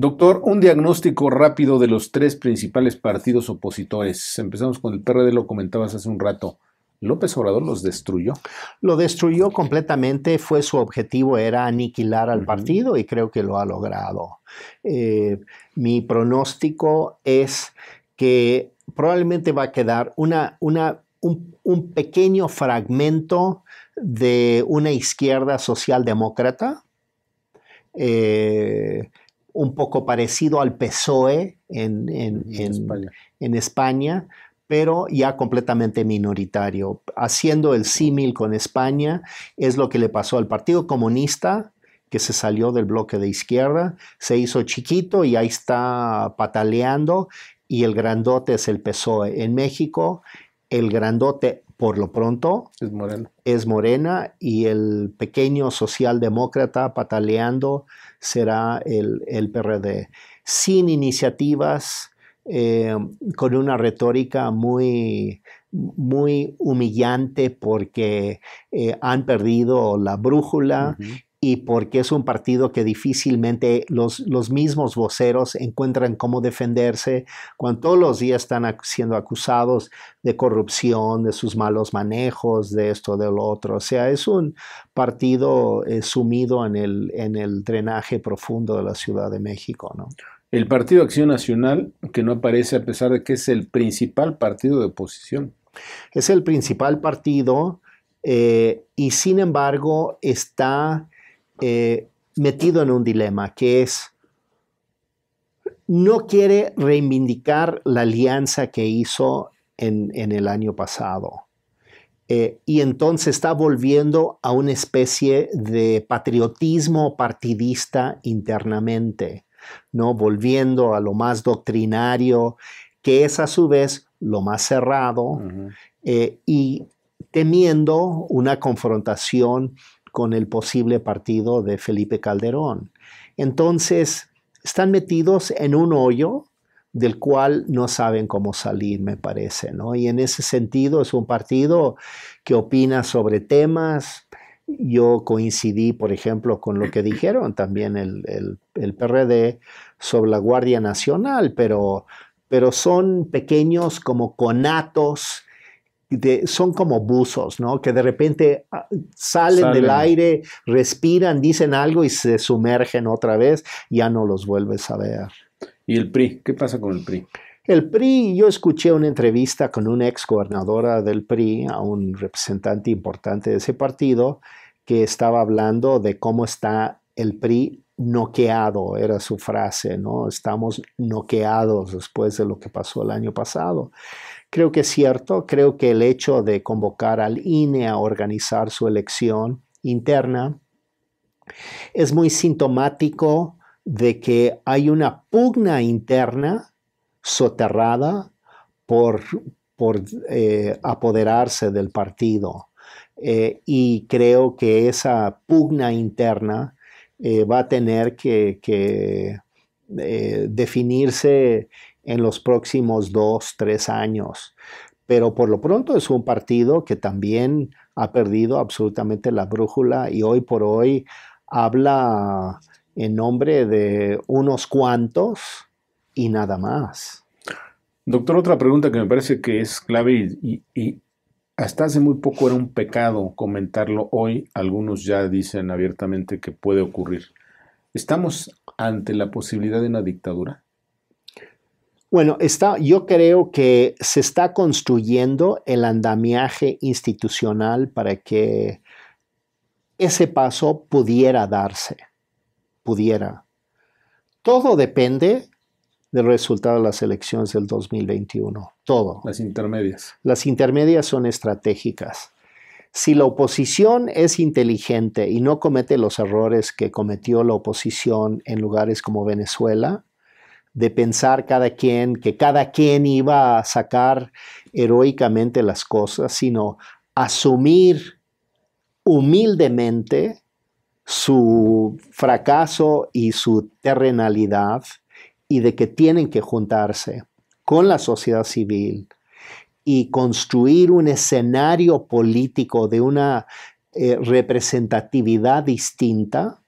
Doctor, un diagnóstico rápido de los tres principales partidos opositores. Empezamos con el PRD, lo comentabas hace un rato. López Obrador los destruyó. Lo destruyó completamente, fue su objetivo, era aniquilar al partido y creo que lo ha logrado. Eh, mi pronóstico es que probablemente va a quedar un, pequeño fragmento de una izquierda socialdemócrata. Eh, un poco parecido al PSOE en, España. pero ya completamente minoritario. Haciendo el símil con España, es lo que le pasó al Partido Comunista que se salió del bloque de izquierda, se hizo chiquito y ahí está pataleando y el grandote es el PSOE. En México, el grandote por lo pronto es morena, es morena y el pequeño socialdemócrata pataleando será el, el PRD, sin iniciativas, eh, con una retórica muy, muy humillante porque eh, han perdido la brújula y porque es un partido que difícilmente los, los mismos voceros encuentran cómo defenderse cuando todos los días están siendo acusados de corrupción, de sus malos manejos, de esto, de lo otro. O sea, es un partido eh, sumido en el, en el drenaje profundo de la Ciudad de México, ¿no? El Partido Acción Nacional, que no aparece a pesar de que es el principal partido de oposición. Es el principal partido eh, y sin embargo está eh, metido en un dilema, que es, no quiere reivindicar la alianza que hizo en, el año pasado. Eh, y entonces está volviendo a una especie de patriotismo partidista internamente, ¿no? Volviendo a lo más doctrinario, que es a su vez lo más cerrado, eh, y temiendo una confrontación con el posible partido de Felipe Calderón. Entonces, están metidos en un hoyo del cual no saben cómo salir, me parece, ¿no? Y en ese sentido es un partido que opina sobre temas. Yo coincidí, por ejemplo, con lo que dijeron también el, PRD sobre la Guardia Nacional, pero, pero son pequeños como conatos son como buzos, ¿no? Que de repente ah, salen, del aire, respiran, dicen algo y se sumergen otra vez, ya no los vuelves a ver. ¿Y el PRI? ¿Qué pasa con el PRI? El PRI, yo escuché una entrevista con una ex gobernadora del PRI, a un representante importante de ese partido, que estaba hablando de cómo está el PRI noqueado, era su frase, ¿no? Estamos noqueados después de lo que pasó el año pasado. Creo que es cierto, creo que el hecho de convocar al INE a organizar su elección interna es muy sintomático de que hay una pugna interna soterrada por, por eh, apoderarse del partido. Eh, y creo que esa pugna interna eh, va a tener que definirse en los próximos dos, tres años. Pero por lo pronto es un partido que también ha perdido absolutamente la brújula y hoy por hoy habla en nombre de unos cuantos y nada más. Doctor, otra pregunta que me parece que es clave y, hasta hace muy poco era un pecado comentarlo hoy, algunos ya dicen abiertamente que puede ocurrir. ¿Estamos ante la posibilidad de una dictadura? Bueno, está, yo creo que se está construyendo el andamiaje institucional para que ese paso pudiera darse, pudiera. Todo depende del resultado de las elecciones del 2021, todo. Las intermedias. Las intermedias son estratégicas. Si la oposición es inteligente y no comete los errores que cometió la oposición en lugares como Venezuela, de pensar cada quien, que cada quien iba a sacar heroicamente las cosas, sino asumir humildemente su fracaso y su terrenalidad y de que tienen que juntarse con la sociedad civil y construir un escenario político de una eh, representatividad distinta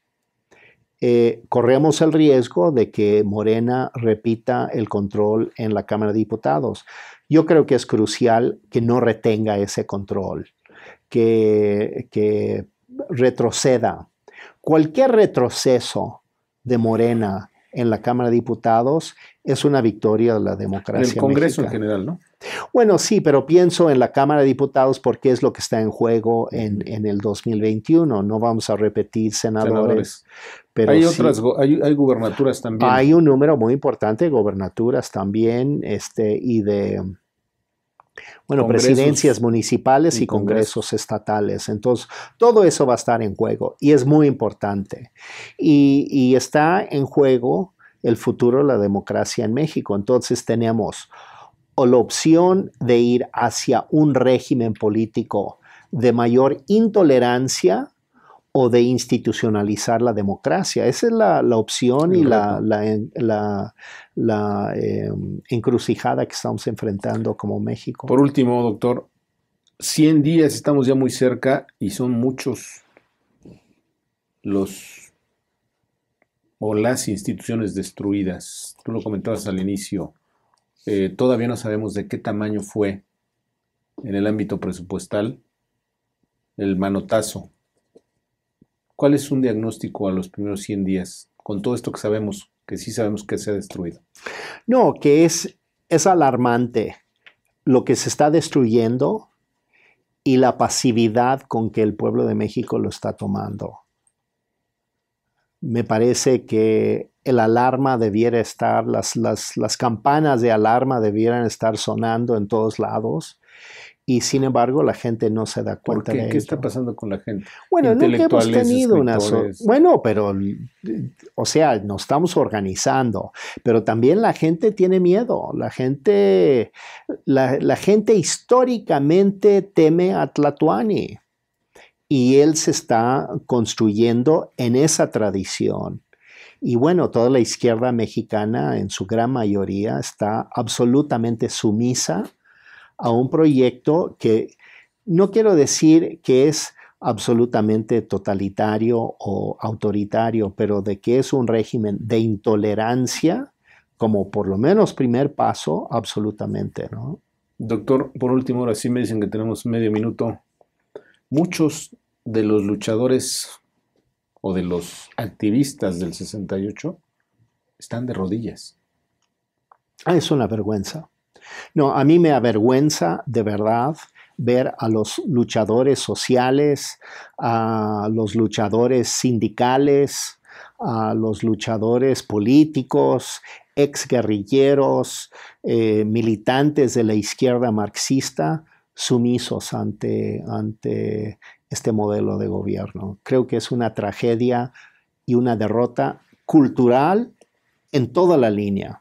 eh, corremos el riesgo de que Morena repita el control en la Cámara de Diputados. Yo creo que es crucial que no retenga ese control, que, retroceda. Cualquier retroceso de Morena en la Cámara de Diputados es una victoria de la democracia. En el Congreso en general, ¿no? Bueno, sí, pero pienso en la Cámara de Diputados porque es lo que está en juego en, el 2021. No vamos a repetir senadores. Pero hay otras, hay, gubernaturas también. Hay un número muy importante de gubernaturas también, este, y de, bueno, presidencias municipales y, congresos. estatales. Entonces, todo eso va a estar en juego y es muy importante. Y, está en juego el futuro de la democracia en México. Entonces, tenemos o la opción de ir hacia un régimen político de mayor intolerancia, o de institucionalizar la democracia. Esa es la, opción y la, em, encrucijada que estamos enfrentando como México. Por último, doctor, 100 días estamos ya muy cerca y son muchos los o las instituciones destruidas. Tú lo comentabas al inicio. Eh, todavía no sabemos de qué tamaño fue en el ámbito presupuestal el manotazo ¿Cuál es un diagnóstico a los primeros 100 días con todo esto que sabemos, que sí sabemos que se ha destruido? No, que es, alarmante lo que se está destruyendo y la pasividad con que el pueblo de México lo está tomando. Me parece que el alarma debiera estar, las, las campanas de alarma debieran estar sonando en todos lados y sin embargo la gente no se da cuenta qué? ¿Qué está pasando con la gente? Bueno, nunca hemos tenido una... bueno, pero, o sea, nos estamos organizando, pero también la gente tiene miedo, la gente, la, la gente históricamente teme a Tlatuani y él se está construyendo en esa tradición. Y bueno, toda la izquierda mexicana en su gran mayoría está absolutamente sumisa a un proyecto que no quiero decir que es absolutamente totalitario o autoritario, pero de que es un régimen de intolerancia como por lo menos primer paso, absolutamente, Doctor, por último, ahora sí me dicen que tenemos medio minuto. Muchos de los luchadores o de los activistas del 68 están de rodillas. Ah, es una vergüenza. No, a mí me avergüenza de verdad ver a los luchadores sociales, a los luchadores sindicales, a los luchadores políticos, exguerrilleros, eh, militantes de la izquierda marxista sumisos ante este modelo de gobierno. Creo que es una tragedia y una derrota cultural en toda la línea.